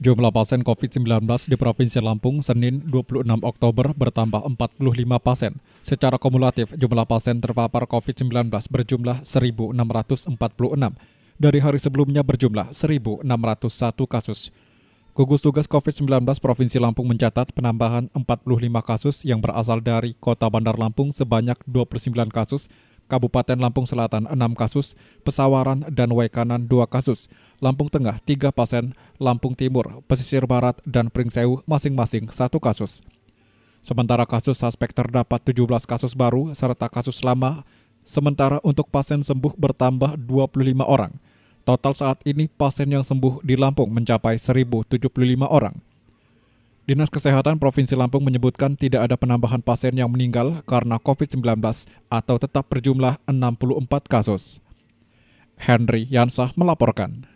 Jumlah pasien COVID-19 di Provinsi Lampung Senin 26 Oktober bertambah 45 pasien. Secara kumulatif, jumlah pasien terpapar COVID-19 berjumlah 1.646. Dari hari sebelumnya berjumlah 1.601 kasus. Gugus Tugas COVID-19 Provinsi Lampung mencatat penambahan 45 kasus yang berasal dari Kota Bandar Lampung sebanyak 29 kasus Kabupaten Lampung Selatan 6 kasus, Pesawaran dan Waikanan 2 kasus, Lampung Tengah 3 pasien, Lampung Timur, Pesisir Barat, dan Pringsewu masing-masing 1 kasus. Sementara kasus suspek terdapat 17 kasus baru serta kasus lama, sementara untuk pasien sembuh bertambah 25 orang. Total saat ini pasien yang sembuh di Lampung mencapai 1.075 orang. Dinas Kesehatan Provinsi Lampung menyebutkan tidak ada penambahan pasien yang meninggal karena COVID-19 atau tetap berjumlah 64 kasus. Henry Yansah melaporkan.